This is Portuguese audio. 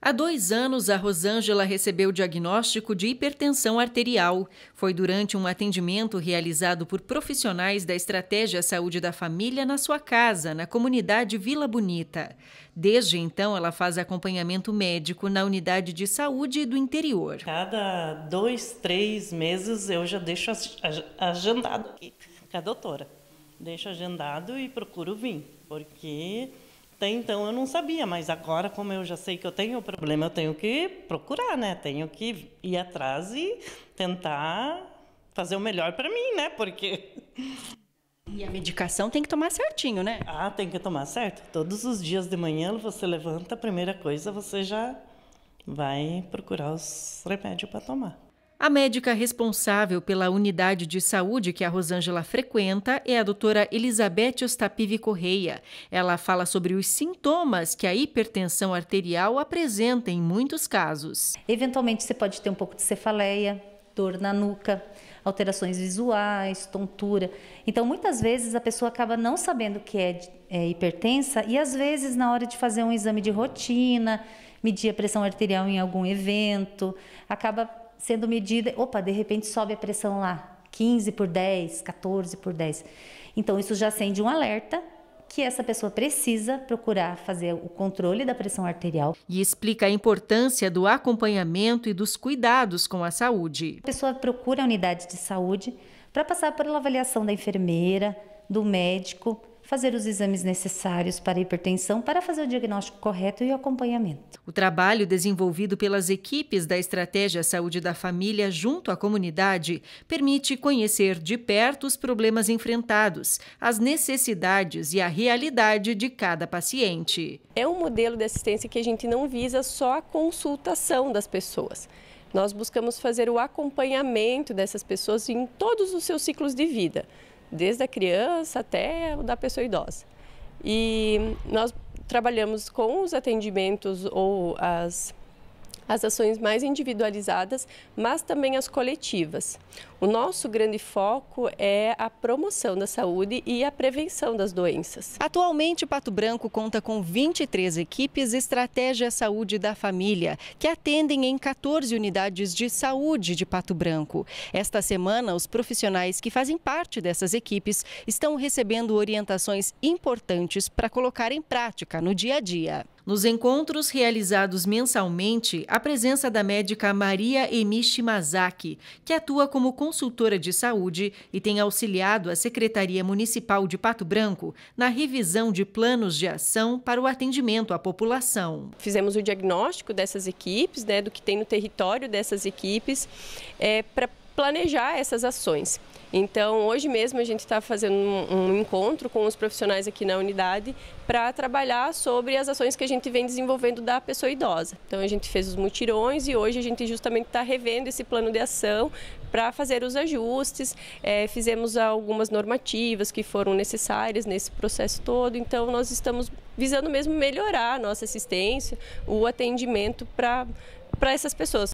Há dois anos, a Rosângela recebeu o diagnóstico de hipertensão arterial. Foi durante um atendimento realizado por profissionais da Estratégia Saúde da Família na sua casa, na comunidade Vila Bonita. Desde então, ela faz acompanhamento médico na unidade de saúde do interior. Cada dois, três meses eu já deixo agendado aqui com a doutora. Deixo agendado e procuro vir, porque até então eu não sabia, mas agora, como eu já sei que eu tenho o problema, eu tenho que procurar, né? Tenho que ir atrás e tentar fazer o melhor para mim, né? Porque. E a medicação tem que tomar certinho, né? Ah, tem que tomar certo. Todos os dias de manhã você levanta, a primeira coisa você já vai procurar os remédios para tomar. A médica responsável pela unidade de saúde que a Rosângela frequenta é a doutora Elizabeth Ostapive Correia. Ela fala sobre os sintomas que a hipertensão arterial apresenta em muitos casos. Eventualmente, você pode ter um pouco de cefaleia, dor na nuca, alterações visuais, tontura. Então, muitas vezes a pessoa acaba não sabendo que é, é hipertensa e, às vezes, na hora de fazer um exame de rotina, medir a pressão arterial em algum evento, acaba sendo medida, opa, de repente sobe a pressão lá, 15 por 10, 14 por 10. Então isso já acende um alerta que essa pessoa precisa procurar fazer o controle da pressão arterial. E explica a importância do acompanhamento e dos cuidados com a saúde. A pessoa procura a unidade de saúde para passar pela avaliação da enfermeira, do médico, fazer os exames necessários para hipertensão para fazer o diagnóstico correto e o acompanhamento. O trabalho desenvolvido pelas equipes da Estratégia Saúde da Família junto à comunidade permite conhecer de perto os problemas enfrentados, as necessidades e a realidade de cada paciente. É um modelo de assistência que a gente não visa só a consultação das pessoas. Nós buscamos fazer o acompanhamento dessas pessoas em todos os seus ciclos de vida desde a criança até o da pessoa idosa. E nós trabalhamos com os atendimentos ou as as ações mais individualizadas, mas também as coletivas. O nosso grande foco é a promoção da saúde e a prevenção das doenças. Atualmente, Pato Branco conta com 23 equipes Estratégia Saúde da Família, que atendem em 14 unidades de saúde de Pato Branco. Esta semana, os profissionais que fazem parte dessas equipes estão recebendo orientações importantes para colocar em prática no dia a dia. Nos encontros realizados mensalmente, a presença da médica Maria Emishi Mazaki, que atua como consultora de saúde e tem auxiliado a Secretaria Municipal de Pato Branco na revisão de planos de ação para o atendimento à população. Fizemos o diagnóstico dessas equipes, né, do que tem no território dessas equipes, é, para planejar essas ações. Então, hoje mesmo a gente está fazendo um, um, encontro com os profissionais aqui na unidade para trabalhar sobre as ações que a gente vem desenvolvendo da pessoa idosa. Então, a gente fez os mutirões e hoje a gente justamente está revendo esse plano de ação para fazer os ajustes. É, fizemos algumas normativas que foram necessárias nesse processo todo. Então, nós estamos visando mesmo melhorar a nossa assistência, o atendimento para essas pessoas.